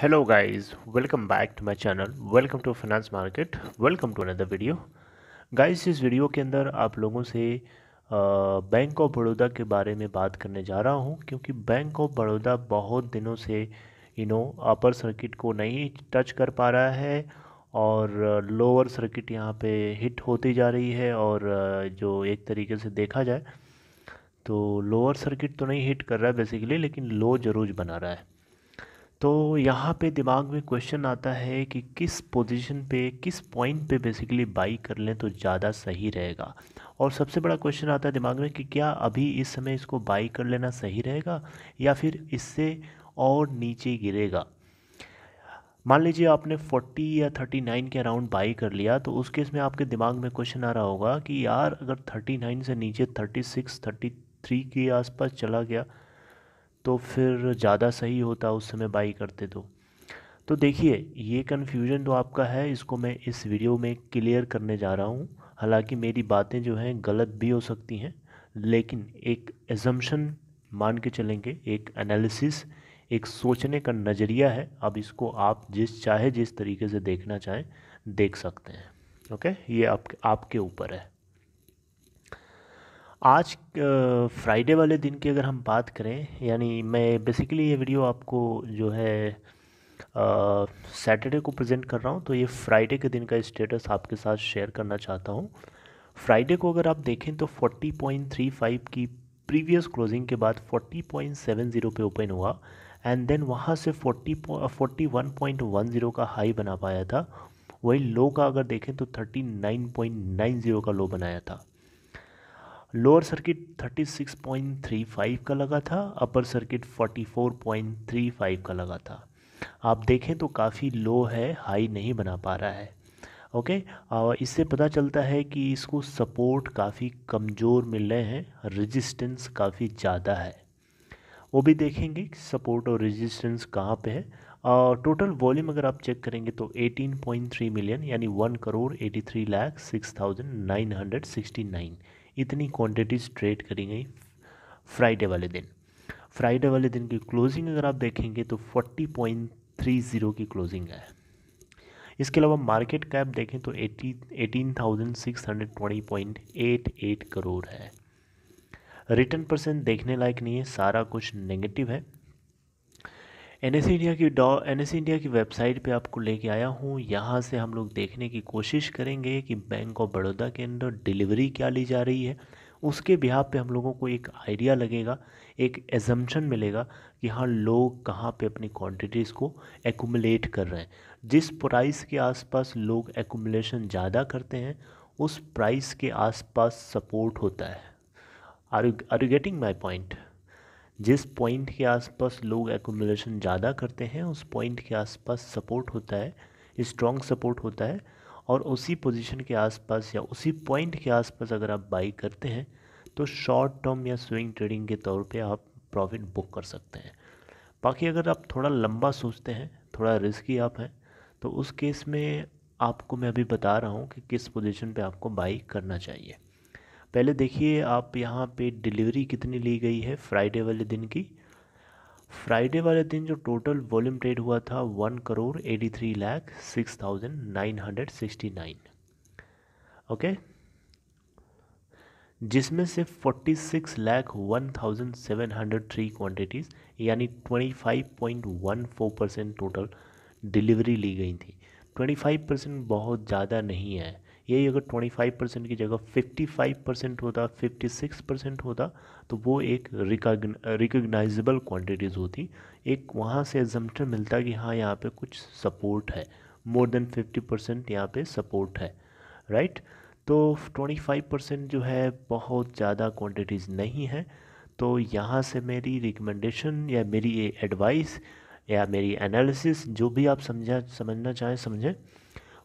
hello guys welcome back to my channel welcome to finance market welcome to another video guys इस video के अंदर आप लोगों से बैंक ऑफ बड़ौदा के बारे में बात करने जा रहा हूं क्योंकि बैंक ऑफ बड़ौदा बहुत दिनों से यू नो अपर सर्किट को नहीं टच कर पा रहा है और लोअर सर्किट यहाँ पे हिट होती जा रही है और जो एक तरीके से देखा जाए तो लोअर सर्किट तो नहीं हिट कर रहा है बेसिकली लेकिन लो ज़रूर बना रहा है तो यहाँ पे दिमाग में क्वेश्चन आता है कि किस पोजीशन पे किस पॉइंट पे बेसिकली बाई कर लें तो ज़्यादा सही रहेगा और सबसे बड़ा क्वेश्चन आता है दिमाग में कि क्या अभी इस समय इसको बाई कर लेना सही रहेगा या फिर इससे और नीचे गिरेगा मान लीजिए आपने 40 या 39 के अराउंड बाई कर लिया तो उस केस में आपके दिमाग में क्वेश्चन आ रहा होगा कि यार अगर 39 से नीचे 36, 33 के आसपास चला गया तो फिर ज़्यादा सही होता उस समय बाई करते तो तो देखिए ये कन्फ्यूजन जो तो आपका है इसको मैं इस वीडियो में क्लियर करने जा रहा हूँ हालांकि मेरी बातें जो हैं गलत भी हो सकती हैं लेकिन एक एजम्पन मान के चलेंगे एक एनालिसिस एक सोचने का नज़रिया है अब इसको आप जिस चाहे जिस तरीके से देखना चाहें देख सकते हैं ओके ये आप, आपके ऊपर है आज फ्राइडे वाले दिन की अगर हम बात करें यानी मैं बेसिकली ये वीडियो आपको जो है सैटरडे को प्रेजेंट कर रहा हूँ तो ये फ्राइडे के दिन का स्टेटस आपके साथ शेयर करना चाहता हूँ फ्राइडे को अगर आप देखें तो 40.35 की प्रीवियस क्लोजिंग के बाद 40.70 पे ओपन हुआ एंड देन वहाँ से 40 41.10 का हाई बना पाया था वही लो का अगर देखें तो 39.90 का लो बनाया था लोअर सर्किट 36.35 का लगा था अपर सर्किट 44.35 का लगा था आप देखें तो काफ़ी लो है हाई नहीं बना पा रहा है ओके इससे पता चलता है कि इसको सपोर्ट काफ़ी कमज़ोर मिल रहे हैं रेजिस्टेंस काफ़ी ज़्यादा है वो भी देखेंगे कि सपोर्ट और रेजिस्टेंस कहाँ पे है और टोटल वॉल्यूम अगर आप चेक करेंगे तो 18.3 मिलियन यानी 1 करोड़ 83 लाख 6969 इतनी क्वांटिटीज़ ट्रेड करी गई फ्राइडे वाले दिन फ्राइडे वाले दिन की क्लोजिंग अगर आप देखेंगे तो फोर्टी पॉइंट थ्री ज़ीरो की क्लोजिंग है इसके अलावा मार्केट कैप देखें तो eighty eighteen thousand six hundred twenty point eight eight crore है रिटर्न परसेंट देखने लायक नहीं है सारा कुछ नेगेटिव है एन एस इंडिया की डॉ एन एस इंडिया की वेबसाइट पे आपको लेके आया हूँ यहाँ से हम लोग देखने की कोशिश करेंगे कि बैंक ऑफ बड़ौदा के अंदर डिलीवरी क्या ली जा रही है उसके बिहार पे हम लोगों को एक आइडिया लगेगा एक एजम्पन मिलेगा कि हाँ लोग कहाँ पे अपनी क्वांटिटीज़ को एकूमलेट कर रहे हैं जिस प्राइस के आसपास लोग एकूमलेशन ज़्यादा करते हैं उस प्राइस के आसपास सपोर्ट होता है are are you getting my point जिस पॉइंट के आसपास लोग एकोमोलेशन ज़्यादा करते हैं उस पॉइंट के आसपास सपोर्ट होता है स्ट्रॉन्ग सपोर्ट होता है और उसी पोजीशन के आसपास या उसी पॉइंट के आसपास अगर आप बाई करते हैं तो शॉर्ट टर्म या स्विंग ट्रेडिंग के तौर पे आप प्रॉफिट बुक कर सकते हैं बाकी अगर आप थोड़ा लंबा सोचते हैं थोड़ा रिस्की आप हैं तो उस केस में आपको मैं अभी बता रहा हूँ कि किस पोजीशन पे आपको बाई करना चाहिए पहले देखिए आप यहाँ पे डिलीवरी कितनी ली गई है फ्राइडे वाले दिन की फ्राइडे वाले दिन जो टोटल वॉल्यूम ट्रेड हुआ था one crore eighty three lakh six thousand nine hundred sixty nine okay जिसमें से forty six lakh one thousand seven hundred three quantities यानी twenty five point one four percent total delivery ली गई थी ट्वेंटी फाइव परसेंट बहुत ज़्यादा नहीं है यही अगर 25 परसेंट की जगह 55 परसेंट होता 56 परसेंट होता तो वो एक रिकग्नाइजेबल क्वांटिटीज़ होती एक वहाँ से एग्जम्पन मिलता कि हाँ यहाँ पे कुछ सपोर्ट है मोर देन 50 परसेंट यहाँ पर सपोर्ट है राइट right? तो 25 परसेंट जो है बहुत ज़्यादा क्वांटिटीज़ नहीं है तो यहाँ से मेरी रिकमेंडेशन या मेरी एडवाइस या मेरी एनालिसिस जो भी आप समझा समझना चाहें समझें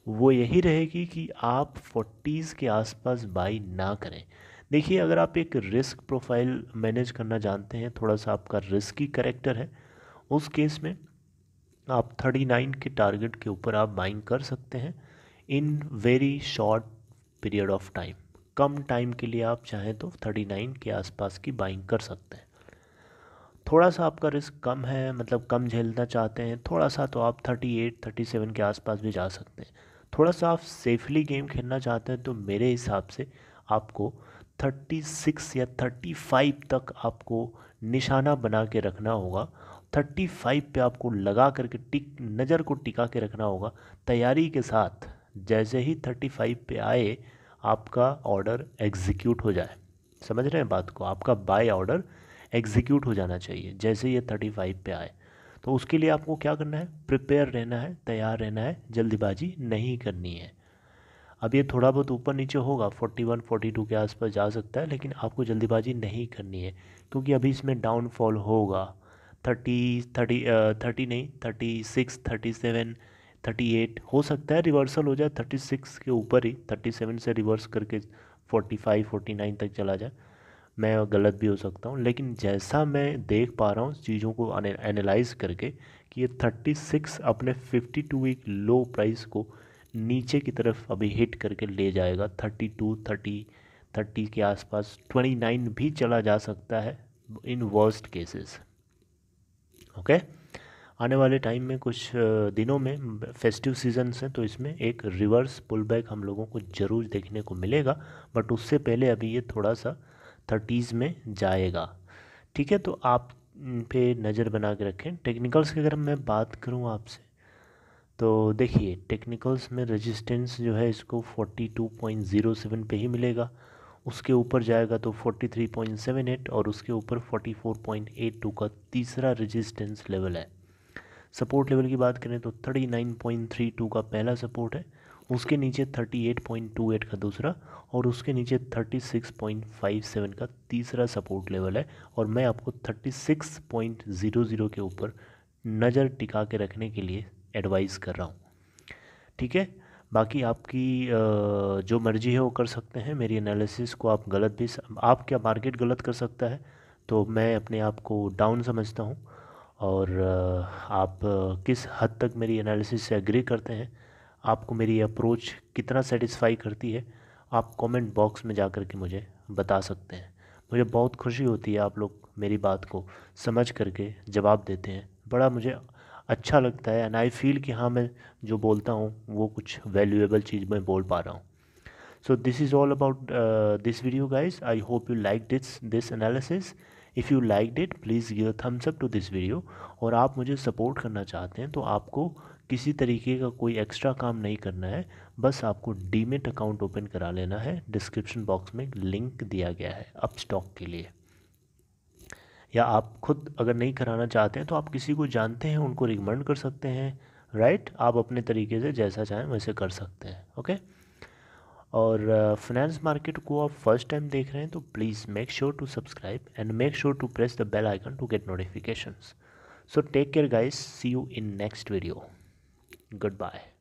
वो यही रहेगी कि आप फोर्टीज़ के आसपास बाई ना करें देखिए अगर आप एक रिस्क प्रोफाइल मैनेज करना जानते हैं थोड़ा सा आपका रिस्की करेक्टर है उस केस में आप थर्टी नाइन के टारगेट के ऊपर आप बाइंग कर सकते हैं in very short period of time कम टाइम के लिए आप चाहें तो थर्टी नाइन के आसपास की बाइंग कर सकते हैं थोड़ा सा आपका रिस्क कम है मतलब कम झेलना चाहते हैं थोड़ा सा तो आप थर्टी एट थर्टी सेवन के आसपास भी जा सकते हैं थोड़ा सा आप सेफली गेम खेलना चाहते हैं तो मेरे हिसाब से आपको 36 या 35 तक आपको निशाना बना के रखना होगा 35 पे आपको लगा करके टिक नज़र को टिका के रखना होगा तैयारी के साथ जैसे ही 35 पे आए आपका ऑर्डर एग्जीक्यूट हो जाए समझ रहे हैं बात को आपका बाय ऑर्डर एग्जीक्यूट हो जाना चाहिए जैसे ही ये 35 पे आए तो उसके लिए आपको क्या करना है प्रिपेयर रहना है तैयार रहना है जल्दबाजी नहीं करनी है अब ये थोड़ा बहुत ऊपर नीचे होगा 41, 42 के आसपास जा सकता है लेकिन आपको जल्दबाजी नहीं करनी है क्योंकि अभी इसमें डाउनफॉल होगा 30, 30, थर्टी नहीं thirty six thirty seven thirty eight हो सकता है रिवर्सल हो जाए थर्टी सिक्स के ऊपर ही थर्टी सेवन से रिवर्स करके फोर्टी फाइव फोर्टी नाइन तक चला जाए मैं गलत भी हो सकता हूँ लेकिन जैसा मैं देख पा रहा हूँ चीज़ों को एनालाइज करके कि ये थर्टी सिक्स अपने fifty two week low price को नीचे की तरफ अभी हिट करके ले जाएगा थर्टी टू थर्टी थर्टी के आसपास ट्वेंटी नाइन भी चला जा सकता है इन वर्स्ट केसेस ओके आने वाले टाइम में कुछ दिनों में फेस्टिव सीजन्स हैं तो इसमें एक रिवर्स पुल बैक हम लोगों को ज़रूर देखने को मिलेगा बट उससे पहले अभी ये थोड़ा सा थर्टीज़ में जाएगा ठीक है तो आप पे नज़र बना के रखें टेक्निकल्स की अगर मैं बात करूँ आपसे तो देखिए टेक्निकल्स में रेजिस्टेंस जो है इसको 42.07 पे ही मिलेगा उसके ऊपर जाएगा तो 43.78 और उसके ऊपर 44.82 का तीसरा रेजिस्टेंस लेवल है सपोर्ट लेवल की बात करें तो 39.32 का पहला सपोर्ट है उसके नीचे 38.28 का दूसरा और उसके नीचे 36.57 का तीसरा सपोर्ट लेवल है और मैं आपको 36.00 के ऊपर नज़र टिका के रखने के लिए एडवाइस कर रहा हूँ ठीक है बाकी आपकी जो मर्ज़ी है वो कर सकते हैं मेरी एनालिसिस को आप गलत भी आप क्या मार्केट गलत कर सकता है तो मैं अपने आप को डाउन समझता हूँ और आप किस हद तक मेरी एनालिसिस से एग्री करते हैं आपको मेरी अप्रोच कितना सेटिस्फाई करती है आप कमेंट बॉक्स में जा कर के मुझे बता सकते हैं मुझे बहुत खुशी होती है आप लोग मेरी बात को समझ करके जवाब देते हैं बड़ा मुझे अच्छा लगता है एंड आई फील कि हाँ मैं जो बोलता हूँ वो कुछ वैल्यूएबल चीज़ मैं बोल पा रहा हूँ so this is all about this video guys I hope you like this this analysis if you like it please give thumbs up to this video और आप मुझे सपोर्ट करना चाहते हैं तो आपको किसी तरीके का कोई एक्स्ट्रा काम नहीं करना है बस आपको डीमेट अकाउंट ओपन करा लेना है डिस्क्रिप्शन बॉक्स में लिंक दिया गया है अप स्टॉक के लिए या आप खुद अगर नहीं कराना चाहते हैं तो आप किसी को जानते हैं उनको रिकमेंड कर सकते हैं राइट आप अपने तरीके से जैसा चाहें वैसे कर सकते हैं ओके और फाइनेंस uh, मार्केट को आप फर्स्ट टाइम देख रहे हैं तो please make sure to subscribe and make sure to press the bell icon to get notifications so take care guys see you in next video Goodbye.